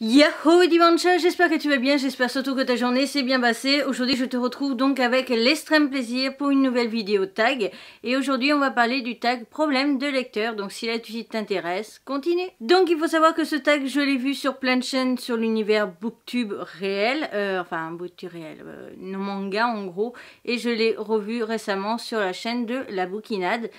Yahoo Dimancha, j'espère que tu vas bien, j'espère surtout que ta journée s'est bien passée. Aujourd'hui je te retrouve donc avec l'extrême plaisir pour une nouvelle vidéo tag. Et aujourd'hui on va parler du tag problème de lecteur, donc si là tu t'intéresse, continue. Donc il faut savoir que ce tag je l'ai vu sur plein de chaînes sur l'univers booktube réel, euh, enfin booktube réel, euh, manga en gros, et je l'ai revu récemment sur la chaîne de La Bouquinade.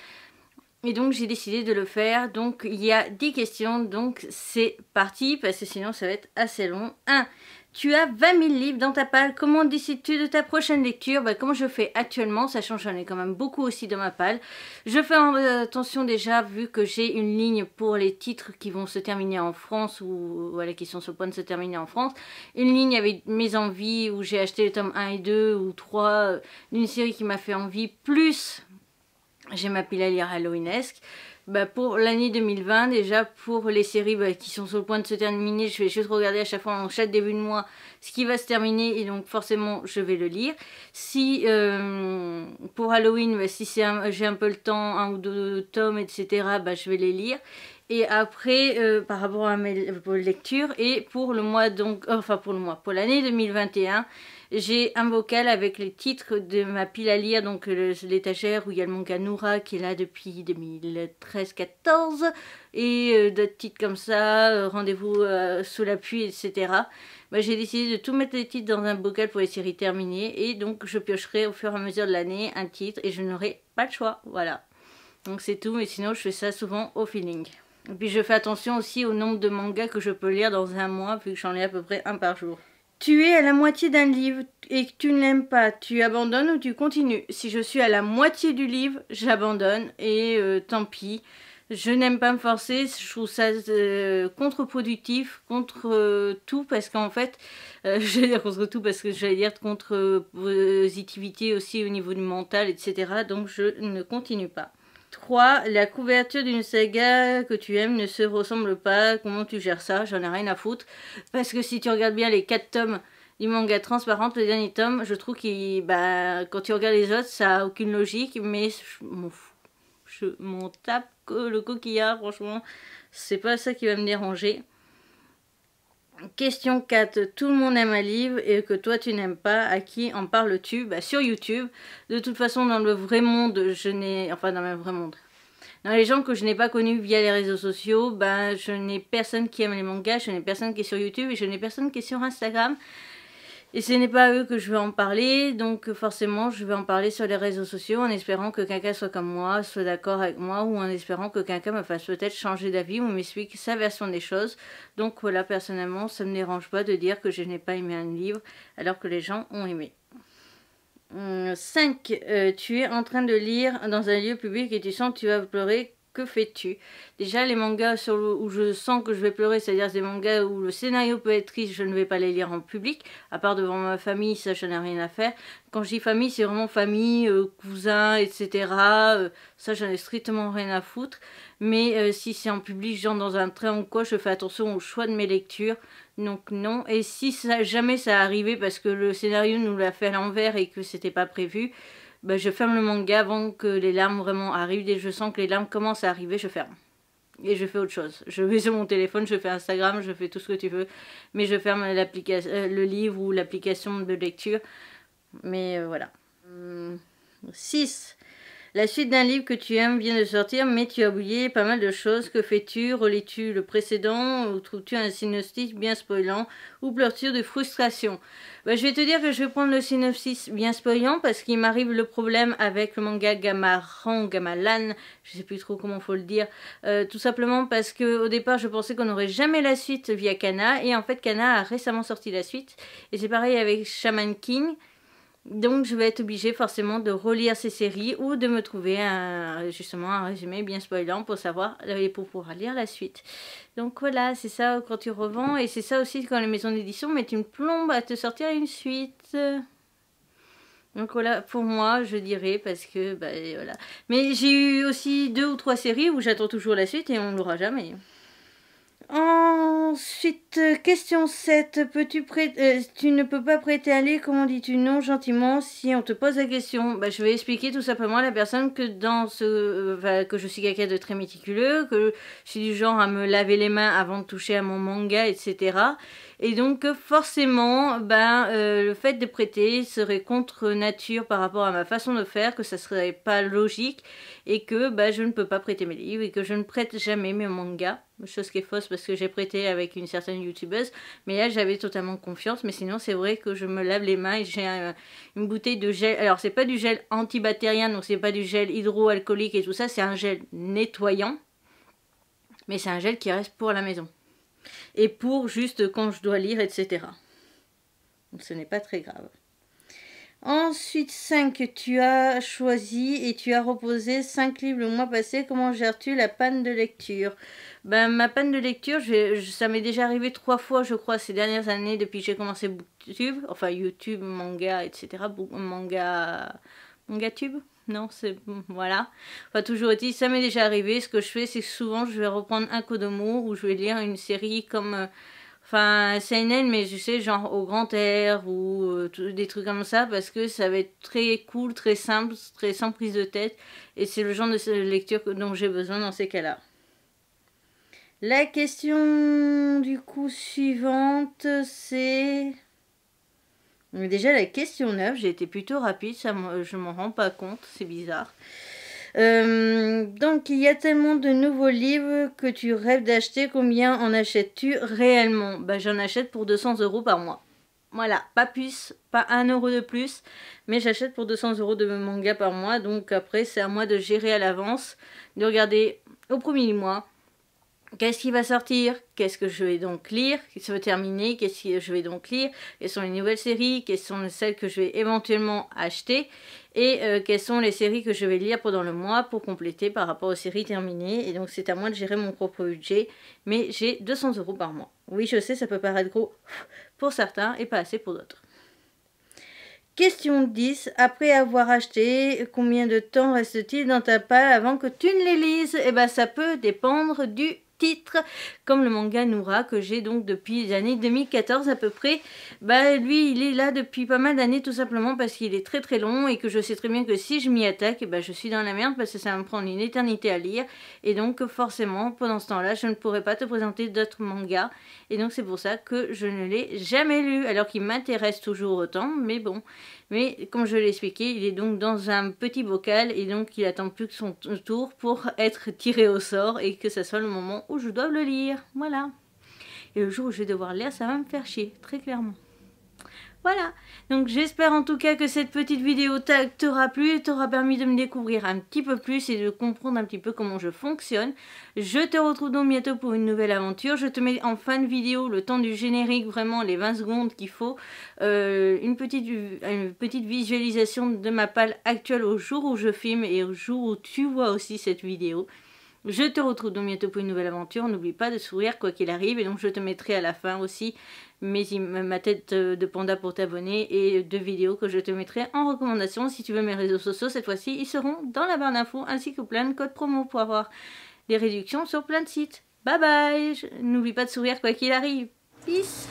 Et donc j'ai décidé de le faire. Donc il y a 10 questions. Donc c'est parti parce que sinon ça va être assez long. 1. Tu as 20 000 livres dans ta palle. Comment décides-tu de ta prochaine lecture bah, comment je fais actuellement, sachant que j'en ai quand même beaucoup aussi dans ma palle. Je fais euh, attention déjà vu que j'ai une ligne pour les titres qui vont se terminer en France ou qui sont sur le point de se terminer en France. Une ligne avec mes envies où j'ai acheté les tomes 1 et 2 ou 3 euh, d'une série qui m'a fait envie plus j'ai ma pile à lire halloweenesque. Bah pour l'année 2020 déjà pour les séries bah, qui sont sur le point de se terminer je vais juste regarder à chaque fois en chaque début de mois ce qui va se terminer et donc forcément je vais le lire si euh, pour Halloween bah, si j'ai un peu le temps un ou deux tomes etc bah, je vais les lire et après euh, par rapport à mes lectures et pour le mois donc euh, enfin pour le mois pour l'année 2021 j'ai un bocal avec les titres de ma pile à lire donc l'étagère où il y a le manga Noura qui est là depuis 2013-14 et euh, d'autres titres comme ça rendez-vous sous la pluie etc bah, j'ai décidé de tout mettre les titres dans un bocal pour les séries terminées et donc je piocherai au fur et à mesure de l'année un titre et je n'aurai pas le choix voilà donc c'est tout mais sinon je fais ça souvent au feeling et puis je fais attention aussi au nombre de mangas que je peux lire dans un mois, vu que j'en lis à peu près un par jour. Tu es à la moitié d'un livre et que tu ne l'aimes pas, tu abandonnes ou tu continues Si je suis à la moitié du livre, j'abandonne et euh, tant pis. Je n'aime pas me forcer, je trouve ça euh, contre-productif, contre, euh, tout, parce qu'en fait, je vais dire contre tout parce que j'allais dire contre positivité aussi au niveau du mental, etc. Donc je ne continue pas. 3. La couverture d'une saga que tu aimes ne se ressemble pas. Comment tu gères ça J'en ai rien à foutre. Parce que si tu regardes bien les 4 tomes du manga transparent, le dernier tome, je trouve que bah, quand tu regardes les autres, ça n'a aucune logique. Mais je Je m'en tape le coquillard, franchement. C'est pas ça qui va me déranger. Question 4. Tout le monde aime un livre et que toi tu n'aimes pas. À qui en parles-tu bah, Sur YouTube. De toute façon, dans le vrai monde, je n'ai. Enfin, dans le vrai monde. Dans les gens que je n'ai pas connus via les réseaux sociaux, bah, je n'ai personne qui aime les mangas, je n'ai personne qui est sur YouTube et je n'ai personne qui est sur Instagram. Et ce n'est pas à eux que je vais en parler, donc forcément je vais en parler sur les réseaux sociaux en espérant que quelqu'un soit comme moi, soit d'accord avec moi, ou en espérant que quelqu'un me fasse peut-être changer d'avis ou m'explique sa version des choses. Donc voilà, personnellement, ça ne me dérange pas de dire que je n'ai pas aimé un livre alors que les gens ont aimé. 5. Hum, euh, tu es en train de lire dans un lieu public et tu sens que tu vas pleurer que fais-tu Déjà, les mangas sur où je sens que je vais pleurer, c'est-à-dire des mangas où le scénario peut être triste, je ne vais pas les lire en public, à part devant ma famille, ça, je ai rien à faire. Quand je dis famille, c'est vraiment famille, cousin, euh, cousins, etc. Euh, ça, j'en ai strictement rien à foutre. Mais euh, si c'est en public, genre dans un train ou quoi, je fais attention au choix de mes lectures. Donc non. Et si ça, jamais ça arrivait parce que le scénario nous l'a fait à l'envers et que c'était pas prévu, bah, je ferme le manga avant que les larmes vraiment arrivent. Et je sens que les larmes commencent à arriver, je ferme. Et je fais autre chose. Je vais sur mon téléphone, je fais Instagram, je fais tout ce que tu veux. Mais je ferme euh, le livre ou l'application de lecture. Mais euh, voilà. 6. Hum, la suite d'un livre que tu aimes vient de sortir, mais tu as oublié pas mal de choses. Que fais-tu Relis-tu le précédent Ou trouves-tu un synopsis bien spoilant Ou pleures-tu de frustration bah, Je vais te dire que je vais prendre le synopsis bien spoilant parce qu'il m'arrive le problème avec le manga Gamaran, Gamalan, je sais plus trop comment faut le dire. Euh, tout simplement parce qu'au départ, je pensais qu'on n'aurait jamais la suite via Kana, et en fait, Kana a récemment sorti la suite. Et c'est pareil avec Shaman King donc je vais être obligée forcément de relire ces séries ou de me trouver un, justement un résumé bien spoilant pour savoir euh, et pour pouvoir lire la suite. Donc voilà, c'est ça quand tu revends et c'est ça aussi quand les maisons d'édition mettent une plombe à te sortir une suite. Donc voilà, pour moi, je dirais, parce que, bah, voilà. Mais j'ai eu aussi deux ou trois séries où j'attends toujours la suite et on ne l'aura jamais. Ensuite, euh, question 7. Peux-tu prêter, euh, tu ne peux pas prêter aller comment dis-tu non gentiment si on te pose la question bah, Je vais expliquer tout simplement à la personne que, dans euh, que je suis quelqu'un de très méticuleux, que je suis du genre à me laver les mains avant de toucher à mon manga, etc. Et donc, forcément, ben, le fait de prêter serait contre nature par rapport à ma façon de faire, que ça serait pas logique et que ben, je ne peux pas prêter mes livres et que je ne prête jamais mes mangas chose qui est fausse parce que j'ai prêté avec une certaine youtubeuse, mais là j'avais totalement confiance, mais sinon c'est vrai que je me lave les mains et j'ai une bouteille de gel, alors c'est pas du gel antibactérien, donc c'est pas du gel hydroalcoolique et tout ça, c'est un gel nettoyant, mais c'est un gel qui reste pour la maison, et pour juste quand je dois lire, etc. Donc ce n'est pas très grave. Ensuite, 5, tu as choisi et tu as reposé 5 livres le mois passé. Comment gères-tu la panne de lecture ben, Ma panne de lecture, ça m'est déjà arrivé 3 fois, je crois, ces dernières années, depuis que j'ai commencé YouTube, enfin YouTube, manga, etc. manga, manga. tube, non, c'est voilà. Enfin, toujours dit, ça m'est déjà arrivé. Ce que je fais, c'est que souvent, je vais reprendre un coup d'amour ou je vais lire une série comme euh, Enfin, CNN, mais je sais, genre au grand air ou euh, des trucs comme ça, parce que ça va être très cool, très simple, très sans prise de tête. Et c'est le genre de lecture dont j'ai besoin dans ces cas-là. La question du coup suivante, c'est... Déjà la question 9, j'ai été plutôt rapide, ça, je m'en rends pas compte, c'est bizarre. Euh, donc il y a tellement de nouveaux livres que tu rêves d'acheter. Combien en achètes-tu réellement bah, J'en achète pour 200 euros par mois. Voilà, pas plus, pas un euro de plus, mais j'achète pour 200 euros de manga par mois. Donc après, c'est à moi de gérer à l'avance, de regarder au premier mois Qu'est-ce qui va sortir Qu'est-ce que je vais donc lire se va terminer. Qu'est-ce que je vais donc lire Quelles sont les nouvelles séries Quelles sont celles que je vais éventuellement acheter Et euh, quelles sont les séries que je vais lire pendant le mois pour compléter par rapport aux séries terminées Et donc c'est à moi de gérer mon propre budget. Mais j'ai 200 euros par mois. Oui, je sais, ça peut paraître gros pour certains et pas assez pour d'autres. Question 10. Après avoir acheté, combien de temps reste-t-il dans ta palle avant que tu ne les lises Eh bien, ça peut dépendre du titre comme le manga Noura que j'ai donc depuis les années 2014 à peu près bah lui il est là depuis pas mal d'années tout simplement parce qu'il est très très long et que je sais très bien que si je m'y attaque et bah, je suis dans la merde parce que ça va me prendre une éternité à lire et donc forcément pendant ce temps là je ne pourrais pas te présenter d'autres mangas et donc c'est pour ça que je ne l'ai jamais lu alors qu'il m'intéresse toujours autant mais bon mais comme je l'ai expliqué, il est donc dans un petit bocal et donc il attend plus que son tour pour être tiré au sort et que ce soit le moment où je dois le lire. Voilà. Et le jour où je vais devoir lire, ça va me faire chier, très clairement. Voilà. Donc j'espère en tout cas que cette petite vidéo t'aura plu, et t'aura permis de me découvrir un petit peu plus et de comprendre un petit peu comment je fonctionne. Je te retrouve donc bientôt pour une nouvelle aventure. Je te mets en fin de vidéo, le temps du générique, vraiment les 20 secondes qu'il faut, euh, une, petite, une petite visualisation de ma palle actuelle au jour où je filme et au jour où tu vois aussi cette vidéo. Je te retrouve donc bientôt pour une nouvelle aventure. N'oublie pas de sourire quoi qu'il arrive. Et donc je te mettrai à la fin aussi ma tête euh, de panda pour t'abonner et deux vidéos que je te mettrai en recommandation. Si tu veux mes réseaux sociaux, cette fois-ci, ils seront dans la barre d'infos ainsi que plein de codes promo pour avoir des réductions sur plein de sites. Bye bye N'oublie pas de sourire quoi qu'il arrive. Peace